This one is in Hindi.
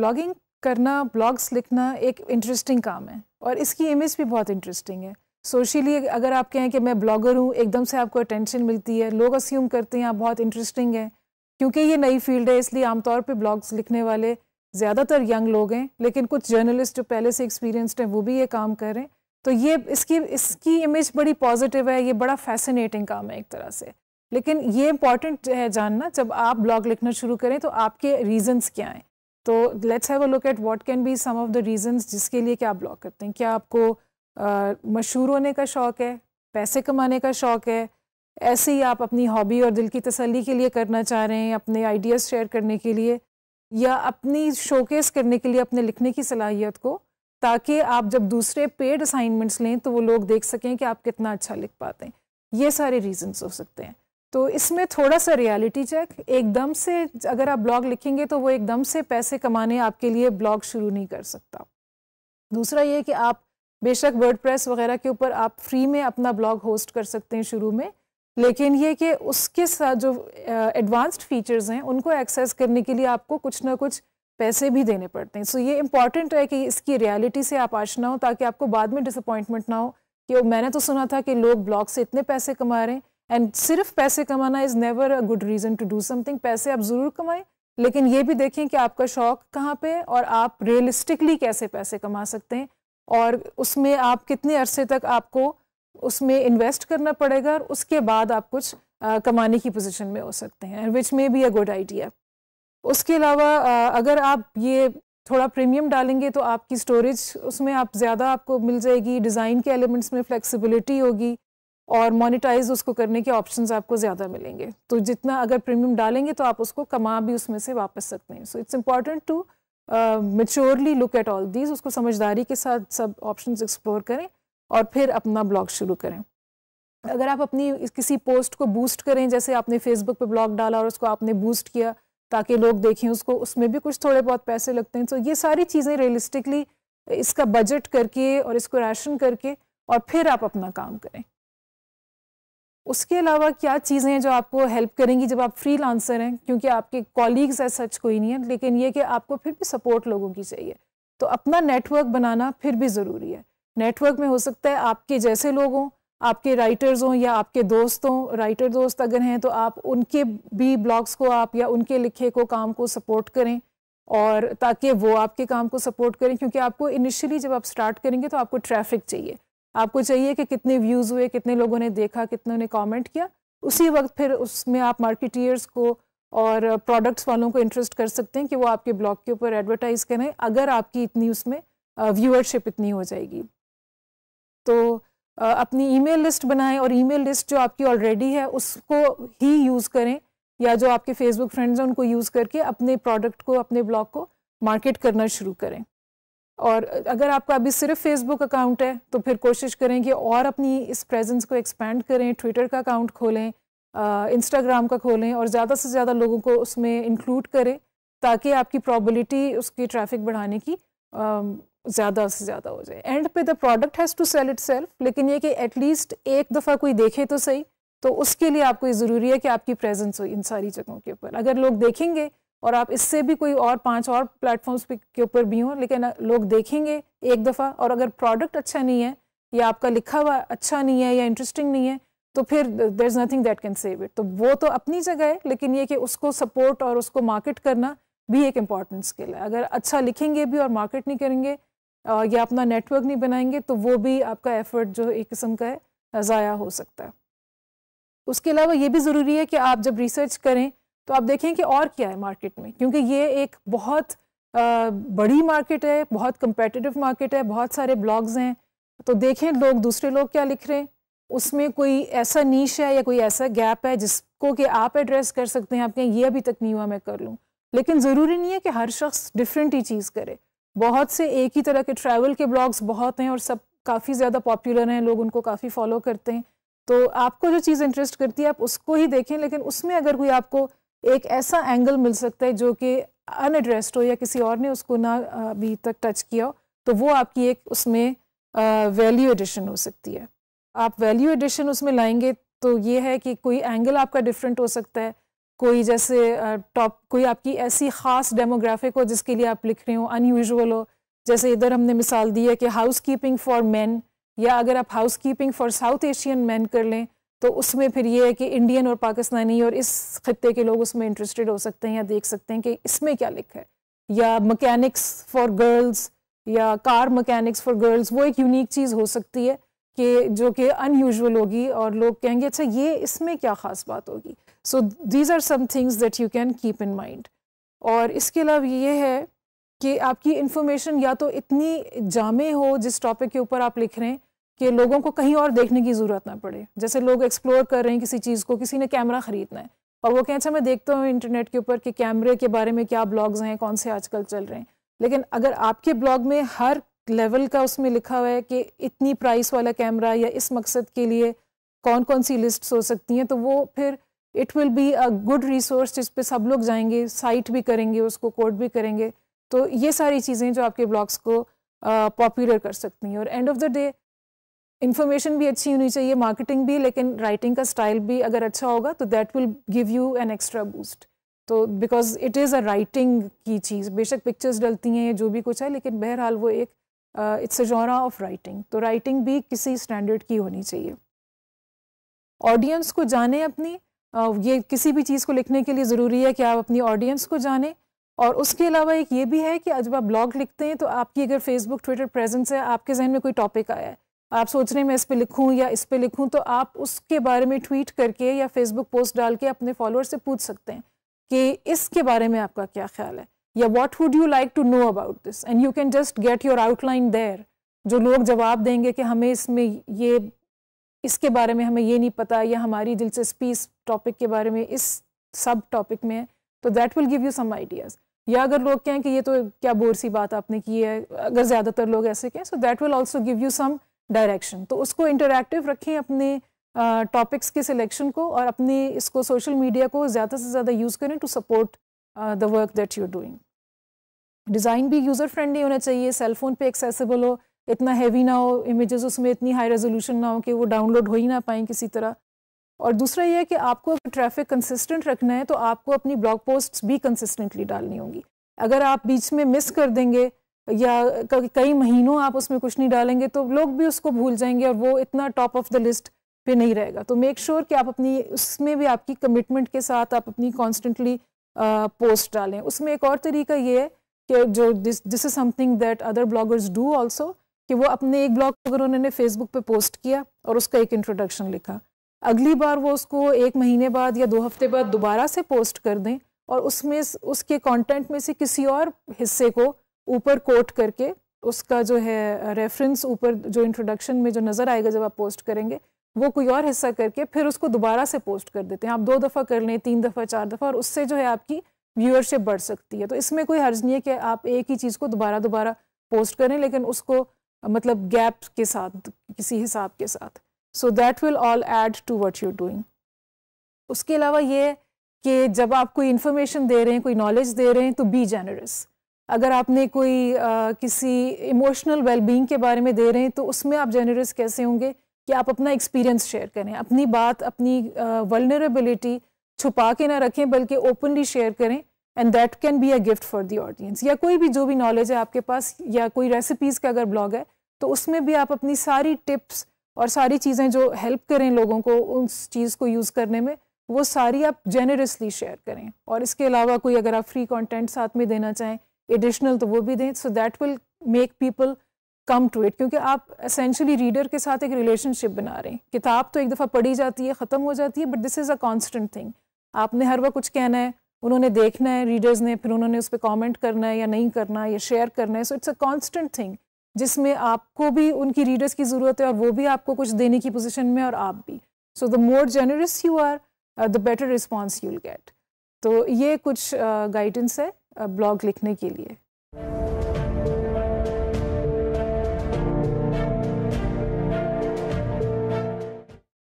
ब्लॉगिंग करना ब्लॉग्स लिखना एक इंटरेस्टिंग काम है और इसकी इमेज भी बहुत इंटरेस्टिंग है सोशली अगर आप कहें कि मैं ब्लॉगर हूँ एकदम से आपको अटेंशन मिलती है लोग अस्यूम करते हैं आप बहुत इंटरेस्टिंग हैं क्योंकि ये नई फील्ड है इसलिए आमतौर पर ब्लॉग्स लिखने वाले ज़्यादातर यंग लोग हैं लेकिन कुछ जर्नलिस्ट जो पहले से एक्सपीरियंस्ड हैं वो भी ये काम कर रहे हैं तो ये इसकी इसकी इमेज बड़ी पॉजिटिव है ये बड़ा फैसिनेटिंग काम है एक तरह से लेकिन ये इम्पॉर्टेंट है जानना जब आप ब्लॉग लिखना शुरू करें तो आपके रीजंस क्या हैं तो let's have a look at what can be some of the reasons जिसके लिए क्या ब्लॉक करते हैं क्या आपको मशहूर होने का शौक़ है पैसे कमाने का शौक़ है ऐसे ही आप अपनी हॉबी और दिल की तसली के लिए करना चाह रहे हैं अपने आइडियाज़ शेयर करने के लिए या अपनी शोकेस करने के लिए अपने लिखने की सलाहियत को ताकि आप जब दूसरे पेड असाइनमेंट्स लें तो वो लोग देख सकें कि आप कितना अच्छा लिख पाते हैं ये सारे रीजंस हो सकते हैं तो इसमें थोड़ा सा रियलिटी चेक एकदम से अगर आप ब्लॉग लिखेंगे तो वो एकदम से पैसे कमाने आपके लिए ब्लॉग शुरू नहीं कर सकता दूसरा ये कि आप बेशक वर्ड वगैरह के ऊपर आप फ्री में अपना ब्लॉग होस्ट कर सकते हैं शुरू में लेकिन ये कि उसके साथ जो एडवांस्ड फीचर्स हैं उनको एक्सेस करने के लिए आपको कुछ ना कुछ पैसे भी देने पड़ते हैं सो so ये इंपॉर्टेंट है कि इसकी रियलिटी से आप आश ना हो ताकि आपको बाद में डिसअपॉइंटमेंट ना हो कि मैंने तो सुना था कि लोग ब्लॉग से इतने पैसे कमा रहे हैं एंड सिर्फ पैसे कमाना is never a good reason to do something पैसे आप ज़रूर कमाएं लेकिन ये भी देखें कि आपका शौक कहाँ पे है और आप रियलिस्टिकली कैसे पैसे कमा सकते हैं और उसमें आप कितने अरसे तक आपको उसमें इन्वेस्ट करना पड़ेगा और उसके बाद आप कुछ आ, कमाने की पोजिशन में हो सकते हैं which may be a good idea उसके अलावा अगर आप ये थोड़ा प्रीमियम डालेंगे तो आपकी स्टोरेज उसमें आप ज़्यादा आपको मिल जाएगी डिज़ाइन के एलिमेंट्स में फ्लेक्सिबिलिटी होगी और मोनिटाइज उसको करने के ऑप्शंस आपको ज़्यादा मिलेंगे तो जितना अगर प्रीमियम डालेंगे तो आप उसको कमा भी उसमें से वापस सकते हैं so it's important to maturely look at all these उसको समझदारी के साथ सब ऑप्शन एक्सप्लोर करें और फिर अपना ब्लॉग शुरू करें अगर आप अपनी किसी पोस्ट को बूस्ट करें जैसे आपने फेसबुक पे ब्लॉग डाला और उसको आपने बूस्ट किया ताकि लोग देखें उसको उसमें भी कुछ थोड़े बहुत पैसे लगते हैं तो ये सारी चीज़ें रियलिस्टिकली इसका बजट करके और इसको राशन करके और फिर आप अपना काम करें उसके अलावा क्या चीज़ें जो आपको हेल्प करेंगी जब आप फ्री लांसर हैं क्योंकि आपके कॉलीग्स है सच कोई नहीं है लेकिन ये कि आपको फिर भी सपोर्ट लोगों की चाहिए तो अपना नेटवर्क बनाना फिर भी ज़रूरी है नेटवर्क में हो सकता है आपके जैसे लोग हों आपके राइटर्स हों या आपके दोस्त हों राइटर दोस्त अगर हैं तो आप उनके भी ब्लॉग्स को आप या उनके लिखे को काम को सपोर्ट करें और ताकि वो आपके काम को सपोर्ट करें क्योंकि आपको इनिशियली जब आप स्टार्ट करेंगे तो आपको ट्रैफिक चाहिए आपको चाहिए कि कितने व्यूज़ हुए कितने लोगों ने देखा कितने ने कमेंट किया उसी वक्त फिर उसमें आप मार्केटियर्स को और प्रोडक्ट्स वालों को इंटरेस्ट कर सकते हैं कि वो आपके ब्लॉग के ऊपर एडवर्टाइज़ करें अगर आपकी इतनी उसमें व्यूअरशिप इतनी हो जाएगी तो अपनी ईमेल लिस्ट बनाएं और ईमेल लिस्ट जो आपकी ऑलरेडी है उसको ही यूज़ करें या जो आपके फेसबुक फ्रेंड्स हैं उनको यूज़ करके अपने प्रोडक्ट को अपने ब्लॉग को मार्केट करना शुरू करें और अगर आपका अभी सिर्फ फेसबुक अकाउंट है तो फिर कोशिश करें कि और अपनी इस प्रेजेंस को एक्सपेंड करें ट्विटर का अकाउंट खोलें इंस्टाग्राम का खोलें और ज़्यादा से ज़्यादा लोगों को उसमें इंक्लूड करें ताकि आपकी प्रॉबिलिटी उसकी ट्रैफिक बढ़ाने की ज़्यादा से ज़्यादा हो जाए एंड पे the product has to sell itself लेकिन ये कि एटलीस्ट एक दफ़ा कोई देखे तो सही तो उसके लिए आपको ये ज़रूरी है कि आपकी प्रेजेंस हो इन सारी जगहों के ऊपर अगर लोग देखेंगे और आप इससे भी कोई और पांच और प्लेटफॉर्म्स के ऊपर भी हों लेकिन लोग देखेंगे एक दफ़ा और अगर प्रोडक्ट अच्छा नहीं है या आपका लिखा हुआ अच्छा नहीं है या इंटरेस्टिंग नहीं है तो फिर there is nothing that can save it तो वो तो अपनी जगह है लेकिन ये कि उसको सपोर्ट और उसको मार्केट करना भी एक इम्पॉर्टेंट स्किल है अगर अच्छा लिखेंगे भी और मार्केट नहीं करेंगे या अपना नेटवर्क नहीं बनाएंगे तो वो भी आपका एफर्ट जो एक किस्म का है ज़ाया हो सकता है उसके अलावा ये भी ज़रूरी है कि आप जब रिसर्च करें तो आप देखें कि और क्या है मार्केट में क्योंकि ये एक बहुत आ, बड़ी मार्केट है बहुत कंपेटिटिव मार्केट है बहुत सारे ब्लॉग्स हैं तो देखें लोग दूसरे लोग क्या लिख रहे हैं उसमें कोई ऐसा नीच है या कोई ऐसा गैप है जिसको कि आप एड्रेस कर सकते हैं आप ये अभी तक नहीं हुआ मैं कर लूँ लेकिन ज़रूरी नहीं है कि हर शख्स डिफरेंट ही चीज़ करे बहुत से एक ही तरह के ट्रैवल के ब्लॉग्स बहुत हैं और सब काफ़ी ज़्यादा पॉपुलर हैं लोग उनको काफ़ी फॉलो करते हैं तो आपको जो चीज़ इंटरेस्ट करती है आप उसको ही देखें लेकिन उसमें अगर कोई आपको एक ऐसा एंगल मिल सकता है जो कि अनएड्रेस्ड हो या किसी और ने उसको ना अभी तक टच किया हो तो वो आपकी एक उसमें वैल्यू एडिशन हो सकती है आप वैल्यू एडिशन उसमें लाएंगे तो ये है कि कोई एंगल आपका डिफरेंट हो सकता है कोई जैसे टॉप कोई आपकी ऐसी ख़ास डेमोग्राफिक हो जिसके लिए आप लिख रहे हो अनयूजल हो जैसे इधर हमने मिसाल दी है कि हाउस कीपिंग फॉर मैन या अगर आप housekeeping for South Asian man कर लें तो उसमें फिर ये है कि इंडियन और पाकिस्तानी और इस खत्े के लोग उसमें इंटरेस्टेड हो सकते हैं या देख सकते हैं कि इसमें क्या लिखा है या मकैनिक्स फॉर गर्ल्स या कार मकैनिक्स फॉर गर्ल्स वो एक यूनिक चीज़ हो सकती है कि जो कि अनयूजल होगी और लोग कहेंगे अच्छा ये इसमें क्या ख़ास बात होगी so these are some things that you can keep in mind और इसके अलावा ये है कि आपकी इन्फॉर्मेशन या तो इतनी जामे हो जिस टॉपिक के ऊपर आप लिख रहे हैं कि लोगों को कहीं और देखने की ज़रूरत ना पड़े जैसे लोग एक्सप्लोर कर रहे हैं किसी चीज़ को किसी ने कैमरा ख़रीदना है और वो कहें अच्छा मैं देखता हूँ इंटरनेट के ऊपर कि कैमरे के बारे में क्या ब्लॉग्स हैं कौन से आजकल चल रहे हैं लेकिन अगर आपके ब्लॉग में हर लेवल का उसमें लिखा हुआ है कि इतनी प्राइस वाला कैमरा या इस मकसद के लिए कौन कौन सी लिस्ट्स हो सकती हैं तो वो फिर it will be a good resource जिस पर सब लोग जाएंगे साइट भी करेंगे उसको कोड भी करेंगे तो ये सारी चीज़ें जो आपके ब्लॉग्स को पॉपुलर कर सकती हैं और end of the day information भी अच्छी होनी चाहिए मार्केटिंग भी लेकिन राइटिंग का स्टाइल भी अगर अच्छा होगा तो that will give you an extra boost तो because it is a writing की चीज़ बेशक पिक्चर्स डलती हैं जो भी कुछ है लेकिन बहरहाल वो एक इट्स अ जोरा ऑफ राइटिंग तो राइटिंग भी किसी स्टैंडर्ड की होनी चाहिए ऑडियंस को जाने अपनी uh, ये किसी भी चीज़ को लिखने के लिए ज़रूरी है कि आप अपनी ऑडियंस को जाने और उसके अलावा एक ये भी है कि जब आप ब्लॉग लिखते हैं तो आपकी अगर फेसबुक ट्विटर प्रेजेंस है आपके जहन में कोई टॉपिक आया है आप सोच रहे हैं मैं इस पे लिखूं या इस पे लिखूं तो आप उसके बारे में ट्वीट करके या फेसबुक पोस्ट डाल के अपने फॉलोअर से पूछ सकते हैं कि इसके बारे में आपका क्या ख्याल है या what would you like to know about this and you can just get your outline there जो लोग जवाब देंगे कि हमें इसमें ये इसके बारे में हमें ये नहीं पता या हमारी दिलचस्पी इस टॉपिक के बारे में इस सब टॉपिक में है तो that will give you some ideas या अगर लोग कहें कि ये तो क्या बोर सी बात आपने की है अगर ज़्यादातर लोग ऐसे कहें so that will also give you some direction तो उसको इंटरेक्टिव रखें अपने टॉपिक्स uh, के सिलेक्शन को और अपने इसको सोशल मीडिया को ज़्यादा से ज़्यादा यूज़ करें to support the work that you doing design भी यूज़र फ्रेंडली होना चाहिए सेल फोन पे एक्सेसिबल हो इतना हैवी ना हो इमेजेस उसमें इतनी हाई रेजोल्यूशन ना हो कि वो डाउनलोड हो ही ना पाएँ किसी तरह और दूसरा यह है कि आपको अगर ट्रैफिक कंसिस्टेंट रखना है तो आपको अपनी ब्लॉग पोस्ट भी कंसिस्टेंटली डालनी होंगी अगर आप बीच में मिस कर देंगे या कई महीनों आप उसमें कुछ नहीं डालेंगे तो लोग भी उसको भूल जाएंगे और वो इतना टॉप ऑफ द लिस्ट पे नहीं रहेगा तो मेक श्योर sure कि आप अपनी उसमें भी आपकी कमिटमेंट के साथ आप अपनी कॉन्स्टेंटली पोस्ट डालें उसमें एक और तरीका ये है कि जो this this is something that other bloggers do also कि वो अपने एक ब्लॉग अगर उन्होंने फेसबुक पे पोस्ट किया और उसका एक इंट्रोडक्शन लिखा अगली बार वो उसको एक महीने बाद या दो हफ्ते बाद दोबारा से पोस्ट कर दें और उसमें उसके कंटेंट में से किसी और हिस्से को ऊपर कोट करके उसका जो है रेफरेंस ऊपर जो इंट्रोडक्शन में जो नज़र आएगा जब आप पोस्ट करेंगे वो कोई और हिस्सा करके फिर उसको दोबारा से पोस्ट कर देते हैं आप दो दफ़ा कर लें तीन दफ़ा चार दफ़ा और उससे जो है आपकी व्यूअरशिप बढ़ सकती है तो इसमें कोई हर्ज नहीं है कि आप एक ही चीज़ को दोबारा दोबारा पोस्ट करें लेकिन उसको मतलब गैप के साथ किसी हिसाब के साथ so that will all add to what you doing उसके अलावा ये है कि जब आप कोई इन्फॉर्मेशन दे रहे हैं कोई नॉलेज दे रहे हैं तो बी जेनरस अगर आपने कोई आ, किसी इमोशनल वेलबींग के बारे में दे रहे हैं तो उसमें आप जेनरस कैसे होंगे कि आप अपना एक्सपीरियंस शेयर करें अपनी बात अपनी वलनरेबिलिटी छुपा के ना रखें बल्कि ओपनली शेयर करें and that can be a gift for the audience या कोई भी जो भी नॉलेज है आपके पास या कोई रेसिपीज़ का अगर ब्लॉग है तो उसमें भी आप अपनी सारी टिप्स और सारी चीज़ें जो हेल्प करें लोगों को उस चीज़ को यूज़ करने में वो सारी आप जेनरसली शेयर करें और इसके अलावा कोई अगर आप फ्री कॉन्टेंट साथ में देना चाहें एडिशनल तो वो भी दें so that will make people come to it क्योंकि आप असेंशली रीडर के साथ एक रिलेशनशिप बना रहे हैं किताब तो एक दफ़ा पढ़ी जाती है ख़त्म हो जाती है but this is a constant thing आपने हर वक्त कुछ कहना है उन्होंने देखना है रीडर्स ने फिर उन्होंने उस पर कॉमेंट करना है या नहीं करना है या शेयर करना है so it's a constant thing जिसमें आपको भी उनकी रीडर्स की ज़रूरत है और वो भी आपको कुछ देने की पोजिशन में और आप भी so the more generous you are the better response you'll get तो ये कुछ गाइडेंस uh, है ब्लॉग लिखने के लिए